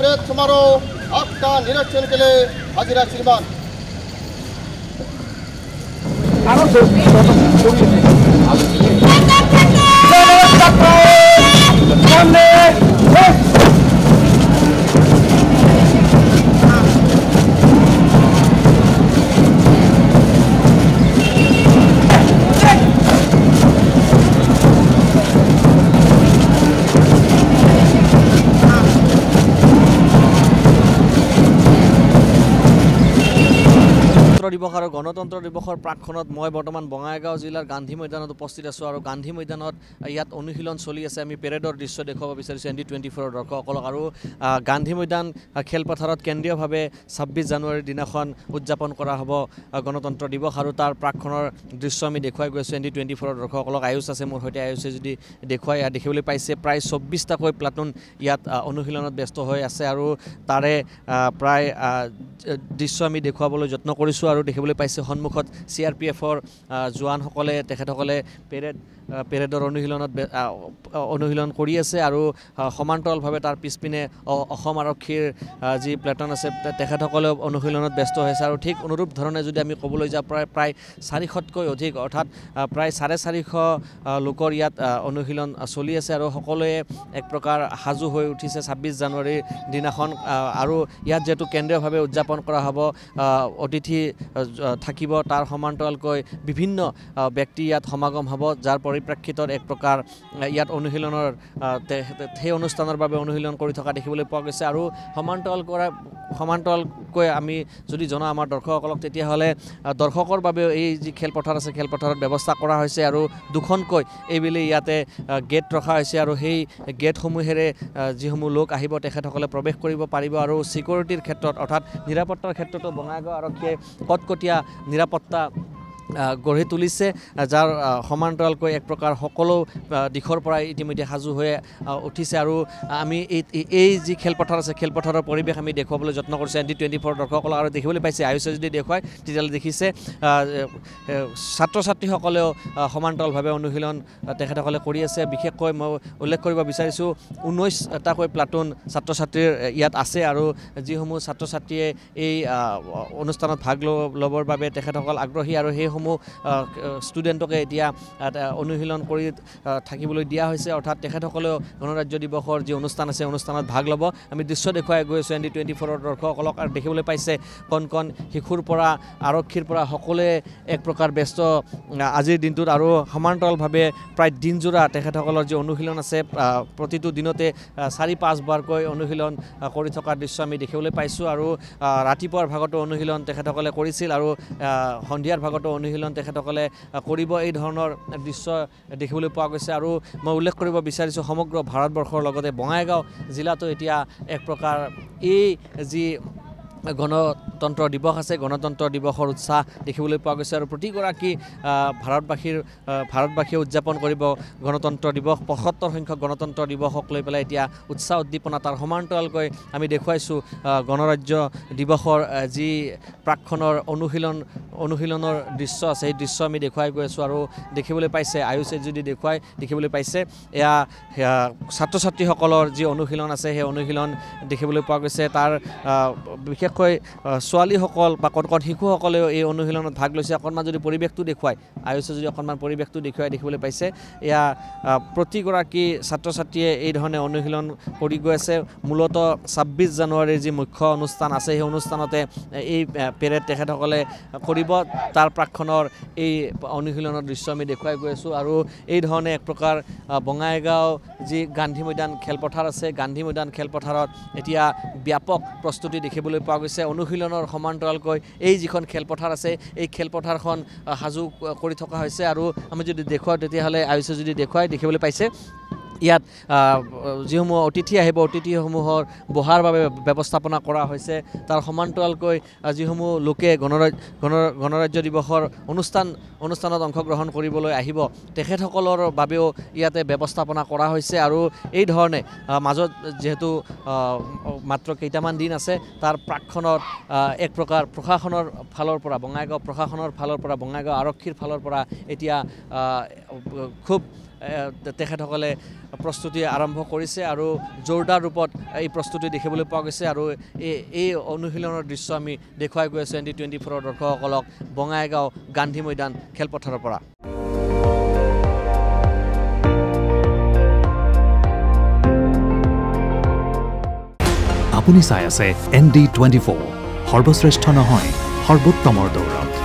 प्रयास समारोह आपका निरीक्षण के लिए हाजिरा श्रीमान सामने দিৱস আৰু গণতন্ত্ৰ দিৱসৰ প্ৰাকখনত মই বৰ্তমান বঙাইগাঁও জিলাৰ গান্ধী মৈদানত উপস্থিত আছোঁ আৰু গান্ধী মৈদানত ইয়াত অনুশীলন চলি আছে আমি পেৰেডৰ দৃশ্য দেখুৱাব বিচাৰিছোঁ এন ডি টুৱেণ্টি ফ'ৰৰ দৰ্শকসকলক আৰু গান্ধী মৈদান খেলপথাৰত কেন্দ্ৰীয়ভাৱে ছাব্বিছ জানুৱাৰীৰ দিনাখন উদযাপন কৰা হ'ব গণতন্ত্ৰ দিৱস আৰু তাৰ প্ৰাকখনৰ দৃশ্য আমি দেখুৱাই গৈ আছোঁ এন ডি টুৱেণ্টি ফ'ৰৰ দৰ্শকসকলক আয়ুষ আছে মোৰ সৈতে আয়ুষে যদি দেখুৱাই দেখিবলৈ পাইছে প্ৰায় চৌব্বিছটাকৈ প্লাটুন ইয়াত অনুশীলনত ব্যস্ত হৈ আছে আৰু তাৰে প্ৰায় দৃশ্য আমি দেখুৱাবলৈ যত্ন কৰিছোঁ আৰু আৰু দেখিবলৈ পাইছে সন্মুখত চি আৰ পি এফৰ জোৱানসকলে তেখেতসকলে পেৰেড পেৰেডৰ অনুশীলনত অনুশীলন কৰি আছে আৰু সমান্তৰালভাৱে তাৰ পিছপিনে অসম আৰক্ষীৰ যি প্লেটন আছে তেখেতসকলেও অনুশীলনত ব্যস্ত হৈ আছে আৰু ঠিক অনুৰূপ ধৰণে যদি আমি ক'বলৈ যাওঁ প্ৰায় প্ৰায় চাৰিশতকৈ অধিক অৰ্থাৎ প্ৰায় চাৰে চাৰিশ লোকৰ ইয়াত অনুশীলন চলি আছে আৰু সকলোৱে এক প্ৰকাৰ সাজু হৈ উঠিছে ছাব্বিছ জানুৱাৰীৰ দিনাখন আৰু ইয়াত যিহেতু কেন্দ্ৰীয়ভাৱে উদযাপন কৰা হ'ব অতিথি থাকিব তাৰ সমান্তৰালকৈ বিভিন্ন ব্যক্তি ইয়াত সমাগম হ'ব যাৰ পৰিপ্ৰেক্ষিতত এক প্ৰকাৰ ইয়াত অনুশীলনৰ সেই অনুষ্ঠানৰ বাবে অনুশীলন কৰি থকা দেখিবলৈ পোৱা গৈছে আৰু সমান্তৰাল কৰা সমান্তৰালকৈ আমি যদি জনাওঁ আমাৰ দৰ্শকসকলক তেতিয়াহ'লে দৰ্শকৰ বাবেও এই যি খেলপথাৰ আছে খেলপথাৰত ব্যৱস্থা কৰা হৈছে আৰু দুখনকৈ এইবেলি ইয়াতে গেট ৰখা হৈছে আৰু সেই গেটসমূহেৰে যিসমূহ লোক আহিব তেখেতসকলে প্ৰৱেশ কৰিব পাৰিব আৰু ছিকিউৰিটিৰ ক্ষেত্ৰত অৰ্থাৎ নিৰাপত্তাৰ ক্ষেত্ৰতো বঙাইগাঁও আৰক্ষীয়ে কটকটিয়া নিরাপত্তা গঢ়ি তুলিছে যাৰ সমান্তৰালকৈ এক প্ৰকাৰ সকলো দিশৰ পৰাই ইতিমধ্যে সাজু হৈ উঠিছে আৰু আমি এই এই যি খেলপথাৰ আছে খেলপথাৰৰ পৰিৱেশ আমি দেখুৱাবলৈ যত্ন কৰিছোঁ এন টি টুৱেণ্টি ফ'ৰ দৰ্শকসকলক আৰু দেখিবলৈ পাইছে আয়ুষে যদি দেখুৱায় তেতিয়াহ'লে দেখিছে ছাত্ৰ ছাত্ৰীসকলেও সমান্তৰালভাৱে অনুশীলন তেখেতসকলে কৰি আছে বিশেষকৈ মই উল্লেখ কৰিব বিচাৰিছোঁ ঊনৈছটাকৈ প্লাটুন ছাত্ৰ ছাত্ৰীৰ ইয়াত আছে আৰু যিসমূহ ছাত্ৰ ছাত্ৰীয়ে এই অনুষ্ঠানত ভাগ ল'বৰ বাবে তেখেতসকল আগ্ৰহী আৰু সেইসমূহ সমূহ ষ্টুডেণ্টকে এতিয়া অনুশীলন কৰি থাকিবলৈ দিয়া হৈছে অৰ্থাৎ তেখেতসকলেও গণৰাজ্য দিৱসৰ যি অনুষ্ঠান আছে অনুষ্ঠানত ভাগ ল'ব আমি দৃশ্য দেখুৱাই গৈ আছোঁ এন ডি টুৱেণ্টি ফ'ৰৰ দৰ্শকসকলক আৰু দেখিবলৈ পাইছে কণ কণ শিশুৰ পৰা আৰক্ষীৰ পৰা সকলোৱে এক প্ৰকাৰ ব্যস্ত আজিৰ দিনটোত আৰু সমান্তৰালভাৱে প্ৰায় দিনজোৰা তেখেতসকলৰ যি অনুশীলন আছে প্ৰতিটো দিনতে চাৰি পাঁচবাৰকৈ অনুশীলন কৰি থকাৰ দৃশ্য আমি দেখিবলৈ পাইছোঁ আৰু ৰাতিপুৱাৰ ভাগতো অনুশীলন তেখেতসকলে কৰিছিল আৰু সন্ধিয়াৰ ভাগতো অনুশীলন অনুশীলন তেখেতসকলে কৰিব এই ধৰণৰ দৃশ্য দেখিবলৈ পোৱা গৈছে আৰু মই উল্লেখ কৰিব বিচাৰিছোঁ সমগ্ৰ ভাৰতবৰ্ষৰ লগতে বঙাইগাঁও জিলাতো এতিয়া এক প্ৰকাৰ এই যি গণ গণতন্ত্ৰ দিৱস আছে গণতন্ত্ৰ দিৱসৰ উৎসাহ দেখিবলৈ পোৱা গৈছে আৰু প্ৰতিগৰাকী ভাৰতবাসীৰ ভাৰতবাসীয়ে উদযাপন কৰিব গণতন্ত্ৰ দিৱস পঁয়সত্তৰ সংখ্যক গণতন্ত্ৰ দিৱসক লৈ পেলাই এতিয়া উৎসাহ উদ্দীপনা তাৰ সমান্তৰালকৈ আমি দেখুৱাইছোঁ গণৰাজ্য দিৱসৰ যি প্ৰাকখনৰ অনুশীলন অনুশীলনৰ দৃশ্য আছে সেই দৃশ্য আমি দেখুৱাই গৈ আছোঁ আৰু দেখিবলৈ পাইছে আয়ুষে যদি দেখুৱাই দেখিবলৈ পাইছে এয়া ছাত্ৰ ছাত্ৰীসকলৰ যি অনুশীলন আছে সেই অনুশীলন দেখিবলৈ পোৱা গৈছে তাৰ বিশেষকৈ ছোৱালীসকল বা কণ কণ শিশুসকলেও এই অনুশীলনত ভাগ লৈছে অকণমান যদি পৰিৱেশটো দেখুৱাই আয়ুষে যদি অকণমান পৰিৱেশটো দেখুৱাই দেখিবলৈ পাইছে এয়া প্ৰতিগৰাকী ছাত্ৰ ছাত্ৰীয়ে এই ধৰণে অনুশীলন কৰি গৈ আছে মূলত ছাব্বিছ জানুৱাৰীৰ যি মুখ্য অনুষ্ঠান আছে সেই অনুষ্ঠানতে এই পেৰেড তেখেতসকলে কৰিব তাৰ প্ৰাক্ষণৰ এই অনুশীলনৰ দৃশ্য আমি দেখুৱাই গৈ আছোঁ আৰু এই ধৰণে এক প্ৰকাৰ বঙাইগাঁও যি গান্ধী মৈদান খেলপথাৰ আছে গান্ধী মৈদান খেলপথাৰত এতিয়া ব্যাপক প্ৰস্তুতি দেখিবলৈ পোৱা গৈছে অনুশীলনৰ খেলপথাৰৰ সমান্তৰালকৈ এই যিখন খেলপথাৰ আছে এই খেলপথাৰখন সাজু কৰি থকা হৈছে আৰু আমি যদি দেখুৱাওঁ তেতিয়াহ'লে আয়ুষে যদি দেখুৱাই দেখিবলৈ পাইছে ইয়াত যিসমূহ অতিথি আহিব অতিথিসমূহৰ বহাৰ বাবে ব্যৱস্থাপনা কৰা হৈছে তাৰ সমান্তৰালকৈ যিসমূহ লোকে গণৰাজ্য গণৰাজ্য দিৱসৰ অনুষ্ঠান অনুষ্ঠানত অংশগ্ৰহণ কৰিবলৈ আহিব তেখেতসকলৰ বাবেও ইয়াতে ব্যৱস্থাপনা কৰা হৈছে আৰু এই ধৰণে মাজত যিহেতু মাত্ৰ কেইটামান দিন আছে তাৰ প্ৰাকখনত এক প্ৰকাৰ প্ৰশাসনৰ ফালৰ পৰা বঙাইগাঁও প্ৰশাসনৰ ফালৰ পৰা বঙাইগাঁও আৰক্ষীৰ ফালৰ পৰা এতিয়া খুব তেখেতসকলে প্ৰস্তুতি আৰম্ভ কৰিছে আৰু জোৰদাৰ ৰূপত এই প্ৰস্তুতি দেখিবলৈ পোৱা গৈছে আৰু এই এই অনুশীলনৰ দৃশ্য আমি দেখুৱাই গৈ আছোঁ এন ডি টুৱেণ্টি ফ'ৰৰ দৰ্শকসকলক বঙাইগাঁও গান্ধী মৈদান খেলপথাৰৰ পৰা আপুনি চাই আছে এন ডি টুৱেণ্টি ফ'ৰ সৰ্বশ্ৰেষ্ঠ নহয় সৰ্বোত্তমৰ দৌৰত